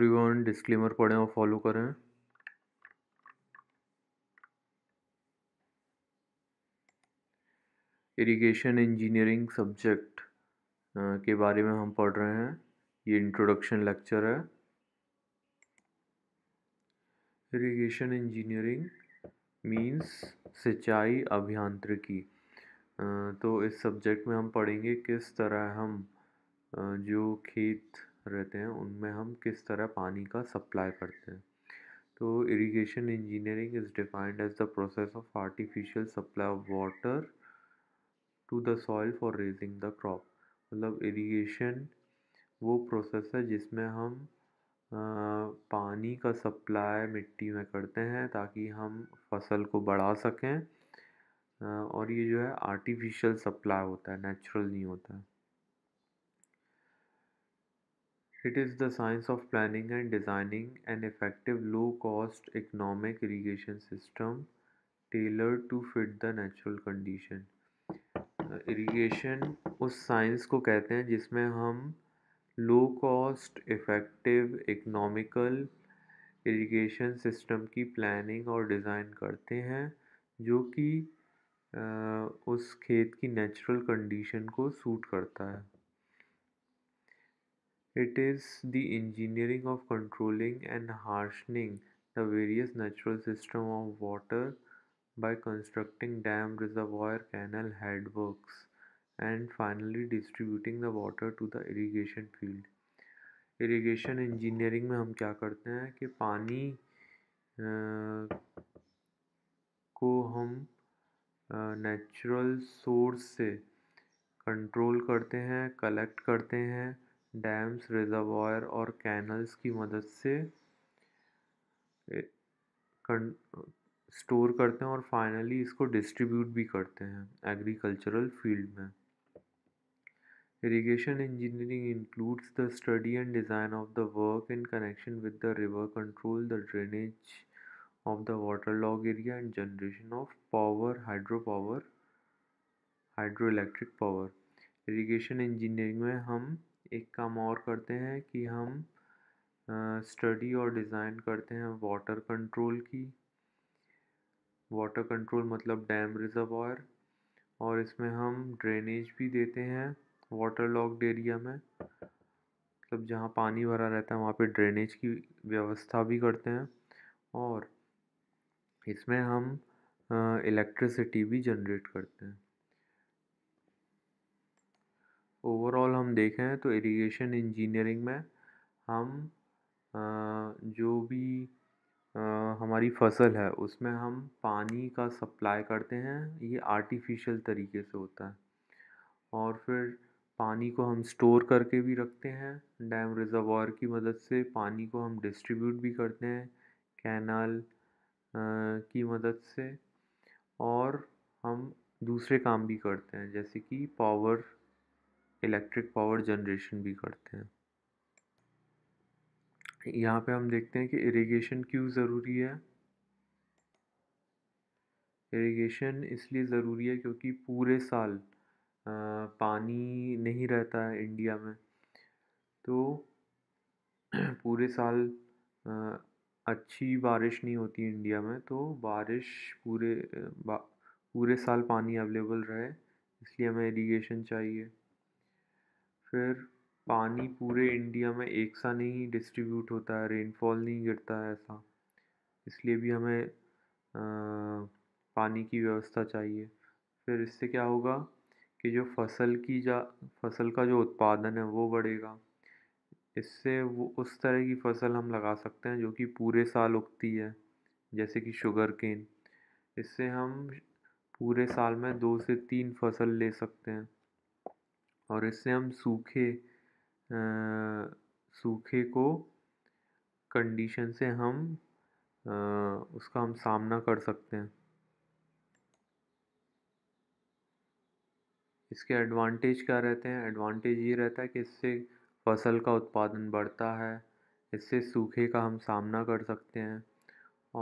Everyone disclaimer पढ़ें और follow करें इरिगेशन इंजीनियरिंग सब्जेक्ट के बारे में हम पढ़ रहे हैं ये इंट्रोडक्शन लेक्चर है इरिगेशन इंजीनियरिंग मींस सिंचाई अभियांत्रिकी तो इस सब्जेक्ट में हम पढ़ेंगे किस तरह हम जो खेत रहते हैं उनमें हम किस तरह पानी का सप्लाई करते हैं तो irrigation engineering is defined as the process of artificial supply of water to the soil for raising the crop मतलब इरिगेशन वो प्रोसेस है जिसमें हम आ, पानी का सप्लाई मिट्टी में करते हैं ताकि हम फसल को बढ़ा सकें और ये जो है आर्टिफिशियल सप्लाई होता है नेचुरल नहीं होता है It is the science of planning and designing an effective low cost economic irrigation system tailored to fit the natural condition. Irrigation उस साइंस को कहते हैं जिसमें हम low cost effective economical irrigation system की प्लानिंग और डिज़ाइन करते हैं जो कि उस खेत की नेचुरल कंडीशन को सूट करता है It is the engineering of controlling and harshening the various natural system of water by constructing dams, reservoirs, canals, headworks, and finally distributing the water to the irrigation field. Irrigation engineering में हम क्या करते हैं कि पानी आ, को हम natural source से कंट्रोल करते हैं कलेक्ट करते हैं डैम्स रिजर्वायर और कैनल्स की मदद से स्टोर करते हैं और फाइनली इसको डिस्ट्रीब्यूट भी करते हैं एग्रीकल्चरल फील्ड में irrigation engineering includes the study and design of the work in connection with the river control the drainage of the water log area and generation of power hydro power hydro electric power irrigation engineering में हम एक काम और करते हैं कि हम study और डिज़ाइन करते हैं वाटर कंट्रोल की वाटर कंट्रोल मतलब डैम रिजर्वायर और इसमें हम ड्रेनेज भी देते हैं वाटर लॉक्ड एरिया में मतलब जहाँ पानी भरा रहता है वहाँ पे ड्रेनेज की व्यवस्था भी करते हैं और इसमें हम इलेक्ट्रिसिटी भी जनरेट करते हैं ओवरऑल हम देखें तो इरीगेशन इंजीनियरिंग में हम जो भी हमारी फसल है उसमें हम पानी का सप्लाई करते हैं ये आर्टिफिशियल तरीके से होता है और फिर पानी को हम स्टोर करके भी रखते हैं डैम रिजर्वर की मदद से पानी को हम डिस्ट्रीब्यूट भी करते हैं कैनाल की मदद से और हम दूसरे काम भी करते हैं जैसे कि पावर इलेक्ट्रिक पावर जनरेशन भी करते हैं यहाँ पे हम देखते हैं कि इरिगेशन क्यों ज़रूरी है इरिगेशन इसलिए ज़रूरी है क्योंकि पूरे साल पानी नहीं रहता है इंडिया में तो पूरे साल अच्छी बारिश नहीं होती इंडिया में तो बारिश पूरे पूरे साल पानी अवेलेबल रहे इसलिए हमें इरिगेशन चाहिए फिर पानी पूरे इंडिया में एक सा नहीं डिस्ट्रीब्यूट होता है रेनफॉल नहीं गिरता है ऐसा इसलिए भी हमें पानी की व्यवस्था चाहिए फिर इससे क्या होगा कि जो फसल की जा फसल का जो उत्पादन है वो बढ़ेगा इससे वो उस तरह की फसल हम लगा सकते हैं जो कि पूरे साल उगती है जैसे कि शुगर केन इससे हम पूरे साल में दो से तीन फसल ले सकते हैं और इससे हम सूखे सूखे को कंडीशन से हम उसका हम सामना कर सकते हैं इसके एडवांटेज क्या रहते हैं एडवांटेज ये रहता है कि इससे फसल का उत्पादन बढ़ता है इससे सूखे का हम सामना कर सकते हैं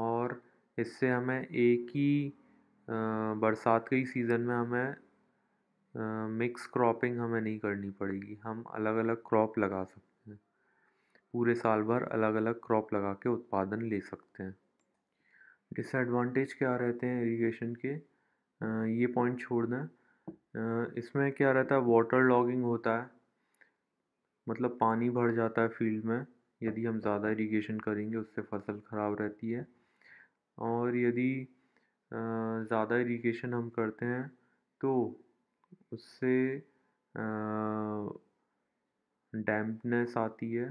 और इससे हमें एक ही बरसात के ही सीज़न में हमें मिक्स क्रॉपिंग हमें नहीं करनी पड़ेगी हम अलग अलग क्रॉप लगा सकते हैं पूरे साल भर अलग अलग क्रॉप लगा के उत्पादन ले सकते हैं डिसएडवांटेज क्या रहते हैं इरिगेशन के ये पॉइंट छोड़ दें इसमें क्या रहता है वाटर लॉगिंग होता है मतलब पानी भर जाता है फील्ड में यदि हम ज़्यादा इरिगेशन करेंगे उससे फसल ख़राब रहती है और यदि ज़्यादा इरिगेशन हम करते हैं तो उससे डैम्पनेस आती है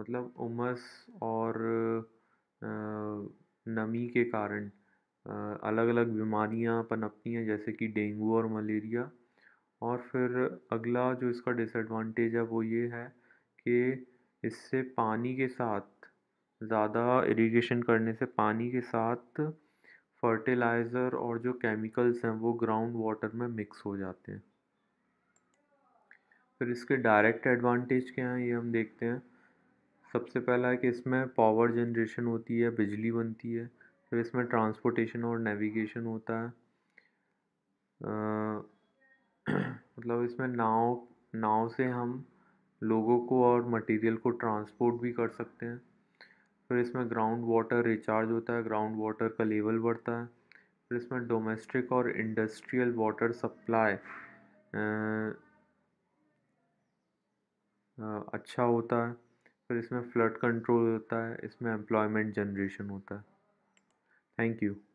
मतलब उमस और नमी के कारण अलग अलग बीमारियां पनपती हैं जैसे कि डेंगू और मलेरिया और फिर अगला जो इसका डिसएडवांटेज है वो ये है कि इससे पानी के साथ ज़्यादा इरिगेशन करने से पानी के साथ फर्टिलाइज़र और जो केमिकल्स हैं वो ग्राउंड वाटर में मिक्स हो जाते हैं फिर इसके डायरेक्ट एडवांटेज क्या हैं ये हम देखते हैं सबसे पहला है कि इसमें पावर जनरेशन होती है बिजली बनती है फिर इसमें ट्रांसपोर्टेशन और नेविगेशन होता है आ, मतलब इसमें नाव नाव से हम लोगों को और मटेरियल को ट्रांसपोर्ट भी कर सकते हैं फिर इसमें ग्राउंड वाटर रिचार्ज होता है ग्राउंड वाटर का लेवल बढ़ता है फिर इसमें डोमेस्टिक और इंडस्ट्रियल वाटर सप्लाई अच्छा होता है फिर इसमें फ्लड कंट्रोल होता है इसमें एम्प्लॉयमेंट जनरेशन होता है थैंक यू